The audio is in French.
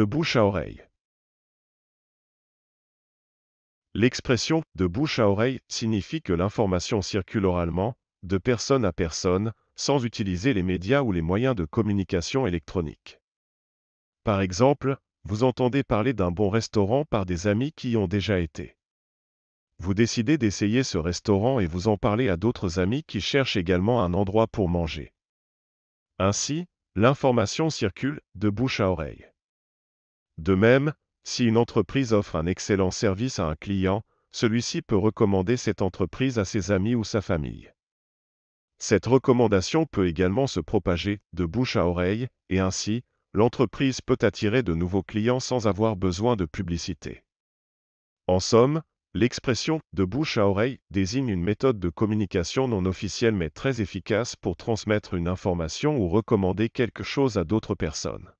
de bouche à oreille. L'expression de bouche à oreille signifie que l'information circule oralement, de personne à personne, sans utiliser les médias ou les moyens de communication électronique. Par exemple, vous entendez parler d'un bon restaurant par des amis qui y ont déjà été. Vous décidez d'essayer ce restaurant et vous en parlez à d'autres amis qui cherchent également un endroit pour manger. Ainsi, l'information circule de bouche à oreille. De même, si une entreprise offre un excellent service à un client, celui-ci peut recommander cette entreprise à ses amis ou sa famille. Cette recommandation peut également se propager de bouche à oreille, et ainsi, l'entreprise peut attirer de nouveaux clients sans avoir besoin de publicité. En somme, l'expression de bouche à oreille désigne une méthode de communication non officielle mais très efficace pour transmettre une information ou recommander quelque chose à d'autres personnes.